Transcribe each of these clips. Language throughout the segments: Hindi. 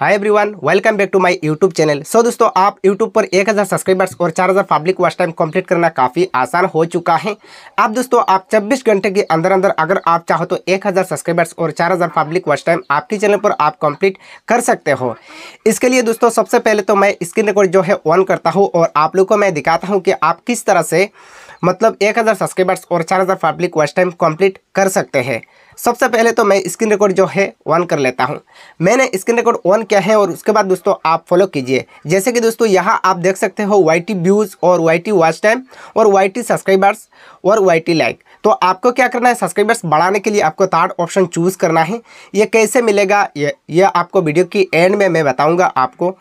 hi everyone welcome back to my YouTube channel so दोस्तों आप यूट्यूब पर 1000 सब्सक्राइबर्स और 4000 पब्लिक वॉच टाइम कंप्लीट करना काफ़ी आसान हो चुका है आप दोस्तों आप 24 घंटे के अंदर अंदर अगर आप चाहो तो 1000 सब्सक्राइबर्स और 4000 पब्लिक वॉच टाइम आपके चैनल पर आप कंप्लीट कर सकते हो इसके लिए दोस्तों सबसे पहले तो मैं स्क्रीन रिकॉर्ड जो है ऑन करता हूँ और आप लोग को मैं दिखाता हूँ कि आप किस तरह से मतलब एक हज़ार सब्सक्राइबर्स और चार हज़ार पब्लिक वॉच टाइम कंप्लीट कर सकते हैं सबसे पहले तो मैं स्क्रीन रिकॉर्ड जो है ऑन कर लेता हूं मैंने स्क्रीन रिकॉर्ड ऑन किया है और उसके बाद दोस्तों आप फॉलो कीजिए जैसे कि दोस्तों यहां आप देख सकते हो वाई टी व्यूज़ और वाई टी वॉच टाइम और वाई टी सब्सक्राइबर्स और वाई टी लाइक तो आपको क्या करना है सब्सक्राइबर्स बढ़ाने के लिए आपको थर्ड ऑप्शन चूज़ करना है ये कैसे मिलेगा ये ये आपको वीडियो की एंड में मैं बताऊँगा आपको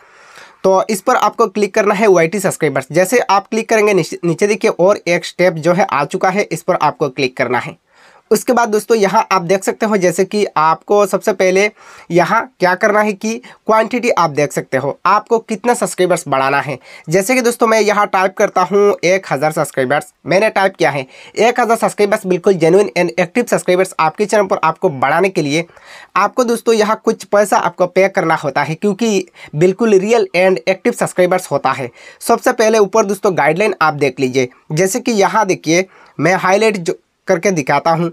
तो इस पर आपको क्लिक करना है वाई टी सब्सक्राइबर्स जैसे आप क्लिक करेंगे नीचे देखिए और एक स्टेप जो है आ चुका है इस पर आपको क्लिक करना है उसके बाद दोस्तों यहाँ आप देख सकते हो जैसे कि आपको सबसे पहले यहाँ क्या करना है कि क्वांटिटी आप देख सकते हो आपको कितना सब्सक्राइबर्स बढ़ाना है जैसे कि दोस्तों मैं यहाँ टाइप करता हूँ एक हज़ार सब्सक्राइबर्स मैंने टाइप किया है एक हज़ार सब्सक्राइबर्स बिल्कुल जेनुइन एंड एक्टिव सब्सक्राइबर्स आपके चैनल पर आपको बढ़ाने के लिए आपको दोस्तों यहाँ कुछ पैसा आपको पे करना होता है क्योंकि बिल्कुल रियल एंड एक्टिव सब्सक्राइबर्स होता है सबसे पहले ऊपर दोस्तों गाइडलाइन आप देख लीजिए जैसे कि यहाँ देखिए मैं हाईलाइट जो करके दिखाता हूँ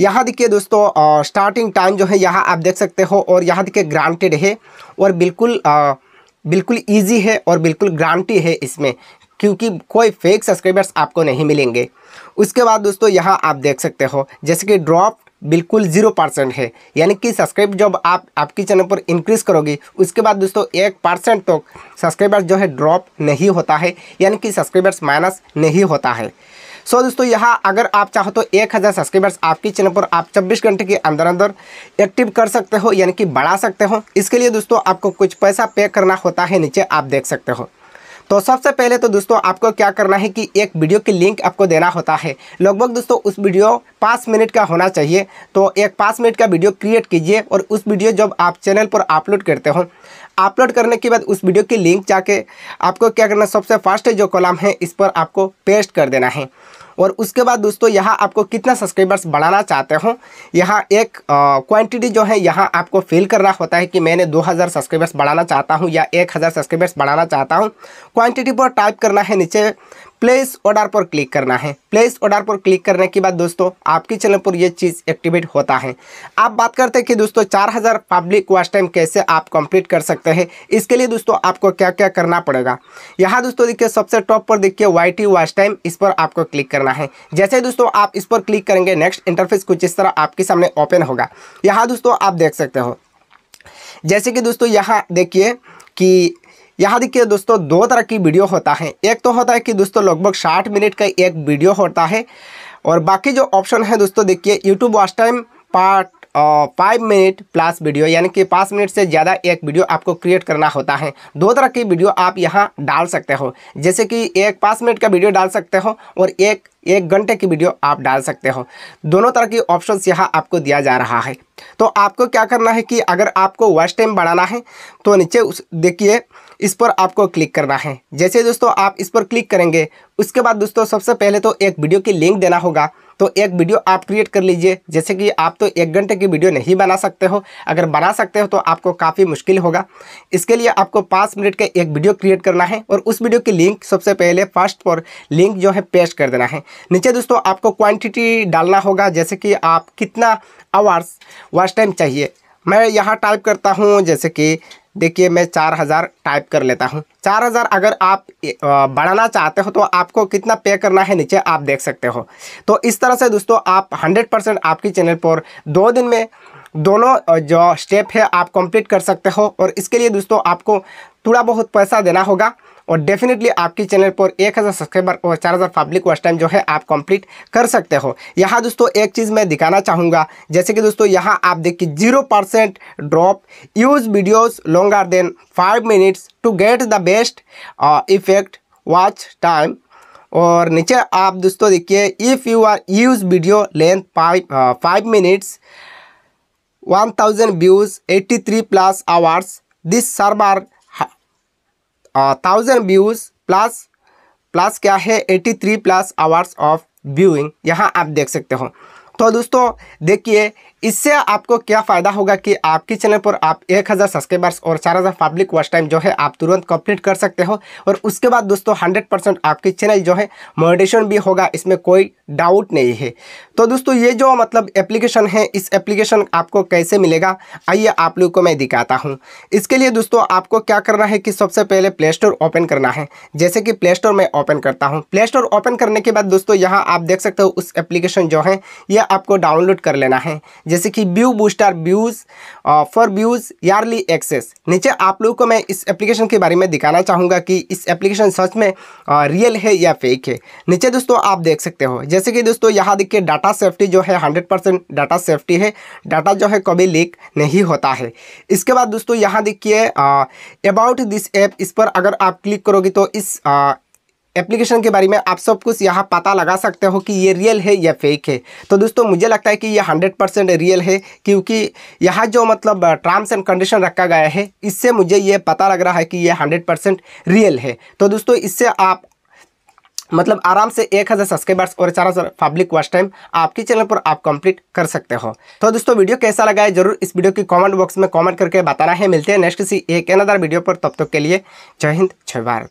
यहाँ देखिए दोस्तों स्टार्टिंग टाइम जो है यहाँ आप देख सकते हो और यहाँ देखिए ग्रांटेड है और बिल्कुल आ, बिल्कुल इजी है और बिल्कुल ग्रांटी है इसमें क्योंकि कोई फेक सब्सक्राइबर्स आपको नहीं मिलेंगे उसके बाद दोस्तों यहाँ आप देख सकते हो जैसे कि ड्रॉप बिल्कुल जीरो परसेंट है यानी कि सब्सक्राइब जब आप आपकी चैनल पर इंक्रीज करोगे उसके बाद दोस्तों एक परसेंट तक तो सब्सक्राइबर्स जो है ड्रॉप नहीं होता है यानी कि सब्सक्राइबर्स माइनस नहीं होता है सो दोस्तों यहाँ अगर आप चाहो तो एक हज़ार सब्सक्राइबर्स आपके चैनल पर आप 24 घंटे के अंदर अंदर एक्टिव कर सकते हो यानी कि बढ़ा सकते हो इसके लिए दोस्तों आपको कुछ पैसा पे करना होता है नीचे आप देख सकते हो तो सबसे पहले तो दोस्तों आपको क्या करना है कि एक वीडियो की लिंक आपको देना होता है लगभग दोस्तों उस वीडियो पाँच मिनट का होना चाहिए तो एक पाँच मिनट का वीडियो क्रिएट कीजिए और उस वीडियो जब आप चैनल पर अपलोड करते हो अपलोड करने के बाद उस वीडियो की लिंक जाके आपको क्या करना सबसे फास्ट जो कॉलम है इस पर आपको पेस्ट कर देना है और उसके बाद दोस्तों यहाँ आपको कितना सब्सक्राइबर्स बढ़ाना चाहते हो यहाँ एक क्वांटिटी जो है यहाँ आपको फिल करना होता है कि मैंने 2000 सब्सक्राइबर्स बढ़ाना चाहता हूँ या 1000 सब्सक्राइबर्स बढ़ाना चाहता हूँ क्वांटिटी पर टाइप करना है नीचे प्लेस ऑर्डर पर क्लिक करना है प्लेस ऑर्डर पर क्लिक करने के बाद दोस्तों आपकी चैनल पर यह चीज़ एक्टिवेट होता है आप बात करते हैं कि दोस्तों 4000 पब्लिक वॉच टाइम कैसे आप कंप्लीट कर सकते हैं इसके लिए दोस्तों आपको क्या क्या करना पड़ेगा यहाँ दोस्तों देखिए सबसे टॉप पर देखिए वाई टी वॉच टाइम इस पर आपको क्लिक करना है जैसे दोस्तों आप इस पर क्लिक करेंगे नेक्स्ट इंटरफेस कुछ इस तरह आपके सामने ओपन होगा यहाँ दोस्तों आप देख सकते हो जैसे कि दोस्तों यहाँ देखिए कि यहाँ देखिए दोस्तों दो तरह की वीडियो होता है एक तो होता है कि दोस्तों लगभग साठ मिनट का एक वीडियो होता है और बाकी जो ऑप्शन है दोस्तों देखिए YouTube watch time part five minute plus video यानी कि पाँच मिनट से ज़्यादा एक वीडियो आपको क्रिएट करना होता है दो तरह की वीडियो आप यहाँ डाल सकते हो जैसे कि एक पाँच मिनट का वीडियो डाल सकते हो और एक एक घंटे की वीडियो आप डाल सकते हो दोनों तरह की ऑप्शन यहाँ आपको दिया जा रहा है तो आपको क्या करना है कि अगर आपको वॉच टाइम बढ़ाना है तो नीचे देखिए इस पर आपको क्लिक करना है जैसे दोस्तों आप इस पर क्लिक करेंगे उसके बाद दोस्तों सबसे पहले तो एक वीडियो की लिंक देना होगा तो एक वीडियो आप क्रिएट कर लीजिए जैसे कि आप तो एक घंटे की वीडियो नहीं बना सकते हो अगर बना सकते हो तो आपको काफ़ी मुश्किल होगा इसके लिए आपको पाँच मिनट का एक वीडियो क्रिएट करना है और उस वीडियो की लिंक सबसे पहले फर्स्ट पर लिंक जो है पेस्ट कर देना है नीचे दोस्तों आपको क्वान्टिटी डालना होगा जैसे कि आप कितना आवर्स वॉच टाइम चाहिए मैं यहाँ टाइप करता हूँ जैसे कि देखिए मैं चार हज़ार टाइप कर लेता हूँ चार हज़ार अगर आप बढ़ाना चाहते हो तो आपको कितना पे करना है नीचे आप देख सकते हो तो इस तरह से दोस्तों आप हंड्रेड परसेंट आपकी चैनल पर दो दिन में दोनों जो स्टेप है आप कंप्लीट कर सकते हो और इसके लिए दोस्तों आपको थोड़ा बहुत पैसा देना होगा और डेफिनेटली आपकी चैनल पर एक हज़ार सब्सक्राइबर और चार हज़ार पब्लिक वॉच टाइम जो है आप कंप्लीट कर सकते हो यहाँ दोस्तों एक चीज़ मैं दिखाना चाहूँगा जैसे कि दोस्तों यहाँ आप देखिए zero percent drop use videos longer than five minutes to get the best effect watch time और नीचे आप दोस्तों देखिए if you are use video length five five minutes one thousand views eighty three plus hours this server thousand views plus plus क्या है eighty three plus hours of viewing यहाँ आप देख सकते हो तो दोस्तों देखिए इससे आपको क्या फ़ायदा होगा कि आपके चैनल पर आप एक हज़ार सब्सक्राइबर्स और चार हज़ार पब्लिक वॉच टाइम जो है आप तुरंत कंप्लीट कर सकते हो और उसके बाद दोस्तों हंड्रेड परसेंट आपके चैनल जो है मोडिटेशन भी होगा इसमें कोई डाउट नहीं है तो दोस्तों ये जो मतलब एप्लीकेशन है इस एप्लीकेशन आपको कैसे मिलेगा आइए आप लोग को मैं दिखाता हूँ इसके लिए दोस्तों आपको क्या करना है कि सबसे पहले प्ले स्टोर ओपन करना है जैसे कि प्ले स्टोर मैं ओपन करता हूँ प्ले स्टोर ओपन करने के बाद दोस्तों यहाँ आप देख सकते हो उस एप्लीकेशन जो है यह आपको डाउनलोड कर लेना है जैसे कि view booster views for views yearly access नीचे आप लोगों को मैं इस एप्लीकेशन के बारे में दिखाना चाहूँगा कि इस एप्लीकेशन सच में रियल uh, है या फेक है नीचे दोस्तों आप देख सकते हो जैसे कि दोस्तों यहाँ देखिए डाटा सेफ्टी जो है हंड्रेड परसेंट डाटा सेफ्टी है डाटा जो है कभी लीक नहीं होता है इसके बाद दोस्तों यहाँ देखिए अबाउट दिस ऐप इस पर अगर आप क्लिक करोगे तो इस uh, एप्लीकेशन के बारे में आप सब कुछ यहाँ पता लगा सकते हो कि ये रियल है या फेक है तो दोस्तों मुझे लगता है कि ये हंड्रेड परसेंट रियल है क्योंकि यहाँ जो मतलब टर्म्स एंड कंडीशन रखा गया है इससे मुझे ये पता लग रहा है कि ये हंड्रेड परसेंट रियल है तो दोस्तों इससे आप मतलब आराम से एक हज़ार सब्सक्राइबर्स और चार हज़ार पब्लिक वॉच टाइम आपके चैनल पर आप कंप्लीट कर सकते हो तो दोस्तों वीडियो कैसा लगा है जरूर इस वीडियो की कमेंट बॉक्स में कमेंट करके बताना है मिलते हैं नेक्स्ट किसी एक अनदर वीडियो पर तब तक तो के लिए जय हिंद जय भारत